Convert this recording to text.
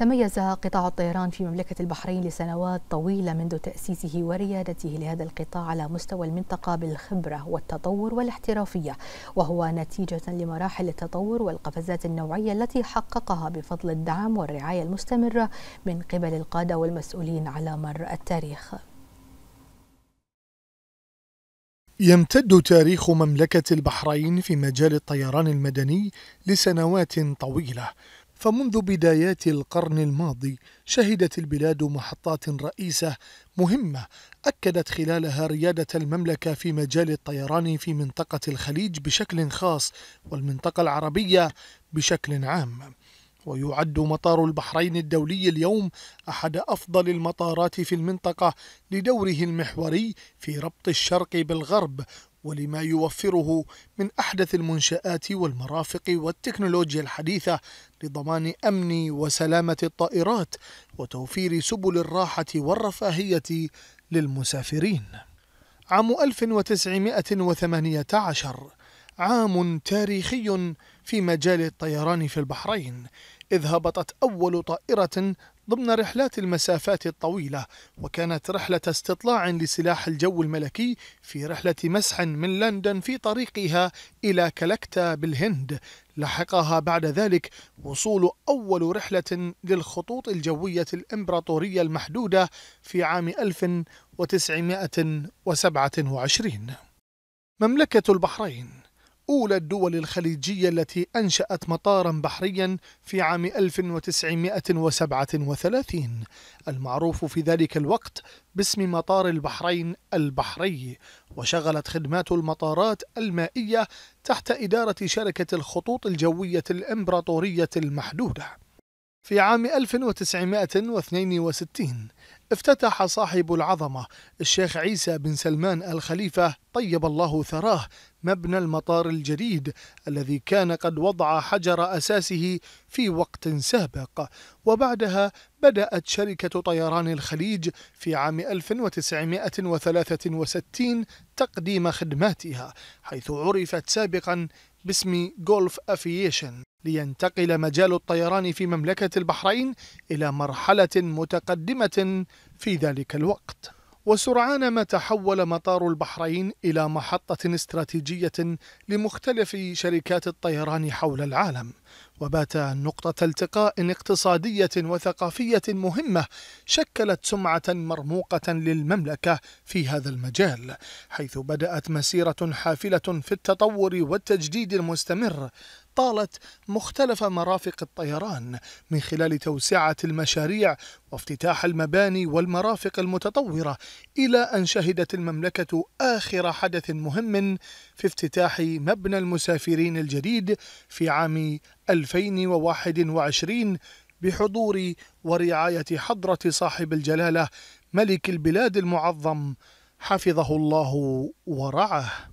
تميز قطاع الطيران في مملكة البحرين لسنوات طويلة منذ تأسيسه وريادته لهذا القطاع على مستوى المنطقة بالخبرة والتطور والاحترافية وهو نتيجة لمراحل التطور والقفزات النوعية التي حققها بفضل الدعم والرعاية المستمرة من قبل القادة والمسؤولين على مر التاريخ يمتد تاريخ مملكة البحرين في مجال الطيران المدني لسنوات طويلة فمنذ بدايات القرن الماضي شهدت البلاد محطات رئيسة مهمة أكدت خلالها ريادة المملكة في مجال الطيران في منطقة الخليج بشكل خاص والمنطقة العربية بشكل عام. ويعد مطار البحرين الدولي اليوم احد افضل المطارات في المنطقه لدوره المحوري في ربط الشرق بالغرب ولما يوفره من أحدث المنشآت والمرافق والتكنولوجيا الحديثة لضمان أمن وسلامة الطائرات وتوفير سبل الراحة والرفاهية للمسافرين. عام 1918 عام تاريخي في مجال الطيران في البحرين إذ هبطت أول طائرة ضمن رحلات المسافات الطويلة وكانت رحلة استطلاع لسلاح الجو الملكي في رحلة مسح من لندن في طريقها إلى كلكتا بالهند لحقها بعد ذلك وصول أول رحلة للخطوط الجوية الإمبراطورية المحدودة في عام 1927 مملكة البحرين أولى الدول الخليجية التي أنشأت مطارا بحريا في عام 1937 المعروف في ذلك الوقت باسم مطار البحرين البحري وشغلت خدمات المطارات المائية تحت إدارة شركة الخطوط الجوية الإمبراطورية المحدودة في عام 1962 افتتح صاحب العظمة الشيخ عيسى بن سلمان الخليفة طيب الله ثراه مبنى المطار الجديد الذي كان قد وضع حجر أساسه في وقت سابق وبعدها بدأت شركة طيران الخليج في عام 1963 تقديم خدماتها حيث عرفت سابقا باسم جولف أفييشن لينتقل مجال الطيران في مملكة البحرين إلى مرحلة متقدمة في ذلك الوقت وسرعان ما تحول مطار البحرين إلى محطة استراتيجية لمختلف شركات الطيران حول العالم وبات نقطة التقاء اقتصادية وثقافية مهمة شكلت سمعة مرموقة للمملكة في هذا المجال، حيث بدأت مسيرة حافلة في التطور والتجديد المستمر طالت مختلف مرافق الطيران من خلال توسعة المشاريع وافتتاح المباني والمرافق المتطورة إلى أن شهدت المملكة آخر حدث مهم في افتتاح مبنى المسافرين الجديد في عام 2021 بحضور ورعاية حضرة صاحب الجلالة ملك البلاد المعظم حفظه الله ورعاه